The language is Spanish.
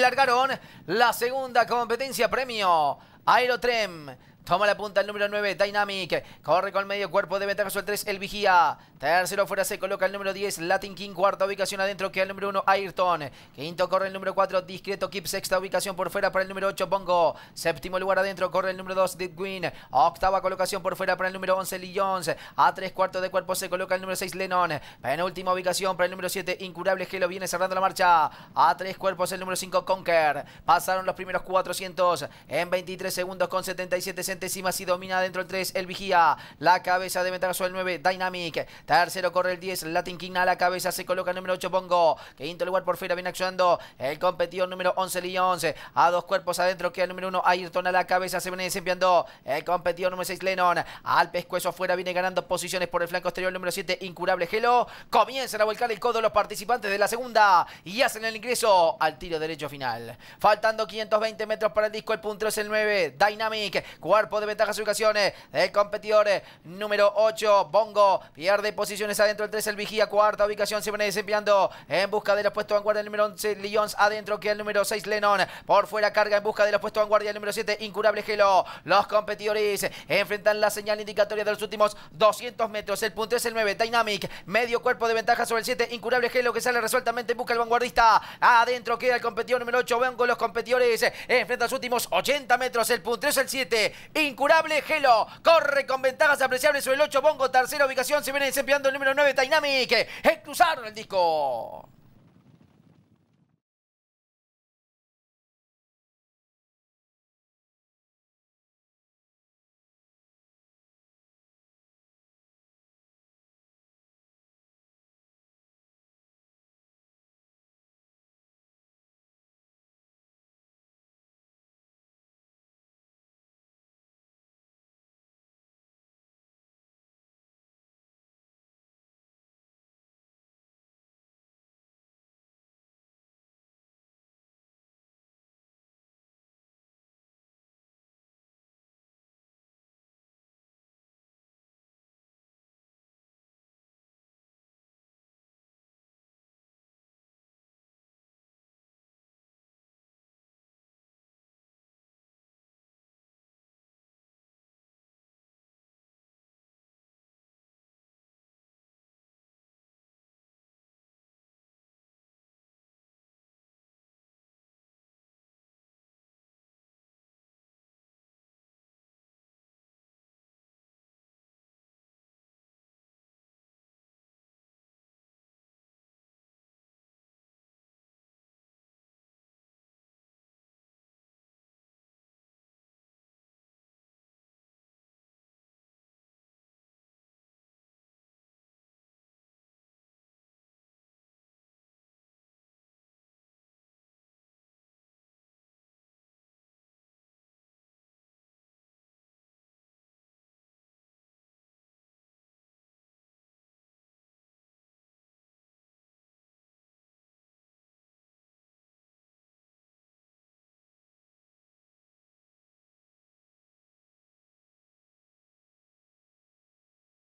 largaron la segunda competencia premio Aerotrem. Toma la punta el número 9, Dynamic. Corre con medio cuerpo de ventaja sobre el 3, el vigía. Tercero fuera se coloca el número 10, Latin King. Cuarta ubicación adentro queda el número 1, Ayrton. Quinto corre el número 4, Discreto Kip. Sexta ubicación por fuera para el número 8, Bongo. Séptimo lugar adentro corre el número 2, Queen. Octava colocación por fuera para el número 11, Lyons. A tres cuartos de cuerpo se coloca el número 6, Lennon. Penúltima ubicación para el número 7, Incurable. Gelo viene cerrando la marcha. A tres cuerpos el número 5, Conker. Pasaron los primeros 400 en 23 segundos con 77 segundos Encima si domina dentro el 3, el Vigía. La cabeza de ventaja el 9, Dynamic. Tercero corre el 10, Latin King a la cabeza. Se coloca el número 8, Bongo. Quinto lugar por fuera, viene actuando el competidor número 11, 11 A dos cuerpos adentro que el número 1, Ayrton a la cabeza. Se viene desempeñando el competidor número 6, Lennon. Al pescuezo afuera viene ganando posiciones por el flanco exterior número 7, Incurable Gelo. Comienzan a volcar el codo los participantes de la segunda y hacen el ingreso al tiro derecho final. Faltando 520 metros para el disco, el punto es el 9, Dynamic cuerpo de ventaja y ubicaciones del competidor eh, número 8, Bongo. Pierde posiciones adentro del 3, el Vigía. Cuarta ubicación se viene desempeñando en busca de los puestos vanguardia el número 11, Lyons. Adentro que el número 6, Lennon. Por fuera carga en busca de los puestos vanguardia el número 7, Incurable Gelo. Los competidores enfrentan la señal indicatoria de los últimos 200 metros. El punto es el 9, Dynamic. Medio cuerpo de ventaja sobre el 7, Incurable Gelo que sale resueltamente en busca del vanguardista. Adentro queda el competidor número 8, Bongo. Los competidores eh, enfrentan los últimos 80 metros. El punto es el 7, Incurable Gelo. Corre con ventajas apreciables sobre el 8 Bongo. Tercera ubicación. Se viene desempeñando el número 9 Dynamic. cruzaron el disco.